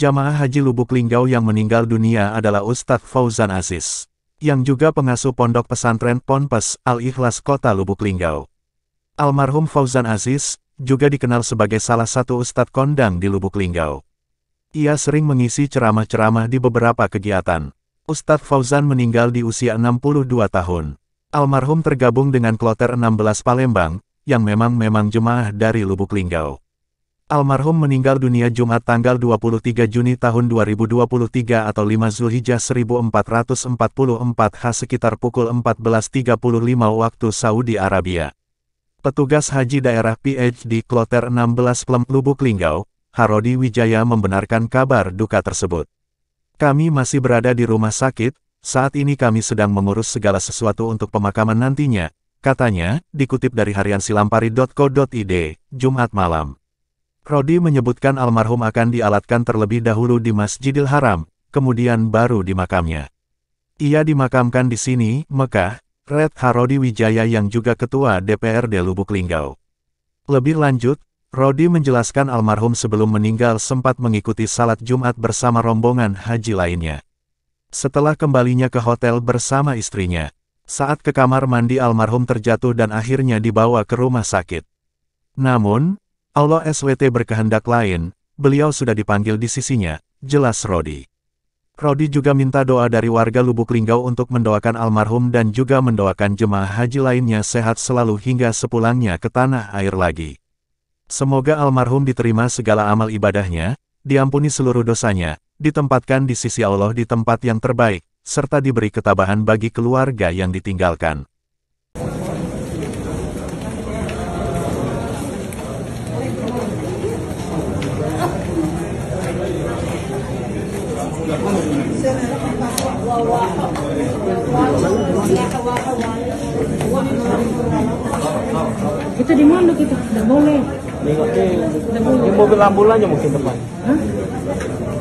Jamaah Haji Lubuk Linggau yang meninggal dunia adalah Ustadz Fauzan Aziz, yang juga pengasuh pondok pesantren Ponpes Al-Ikhlas Kota Lubuk Linggau. Almarhum Fauzan Aziz, juga dikenal sebagai salah satu Ustadz kondang di Lubuk Linggau. Ia sering mengisi ceramah-ceramah di beberapa kegiatan. Ustadz Fauzan meninggal di usia 62 tahun. Almarhum tergabung dengan kloter 16 Palembang, yang memang-memang jemaah dari Lubuk Linggau. Almarhum meninggal dunia Jumat tanggal 23 Juni tahun 2023 atau 5 Zulhijjah 1444 H sekitar pukul 14.35 waktu Saudi Arabia. Petugas haji daerah PhD Kloter 16 Plem Lubuk Linggau, Harodi Wijaya membenarkan kabar duka tersebut. Kami masih berada di rumah sakit, saat ini kami sedang mengurus segala sesuatu untuk pemakaman nantinya, katanya, dikutip dari harian silampari.co.id, Jumat malam. Prodi menyebutkan almarhum akan dialatkan terlebih dahulu di Masjidil Haram, kemudian baru di makamnya. Ia dimakamkan di sini, Mekah, Red Harodi Wijaya yang juga ketua DPRD Lubuk Linggau. Lebih lanjut, Rodi menjelaskan almarhum sebelum meninggal sempat mengikuti salat Jumat bersama rombongan haji lainnya. Setelah kembalinya ke hotel bersama istrinya, saat ke kamar mandi almarhum terjatuh dan akhirnya dibawa ke rumah sakit. Namun, Allah SWT berkehendak lain, beliau sudah dipanggil di sisinya, jelas Rodi. Rodi juga minta doa dari warga Lubuk Linggau untuk mendoakan almarhum dan juga mendoakan jemaah haji lainnya sehat selalu hingga sepulangnya ke tanah air lagi. Semoga almarhum diterima segala amal ibadahnya, diampuni seluruh dosanya, ditempatkan di sisi Allah di tempat yang terbaik, serta diberi ketabahan bagi keluarga yang ditinggalkan. Kita di mana kita? Tidak boleh. Ini mobil ambulannya mungkin depan. Hah?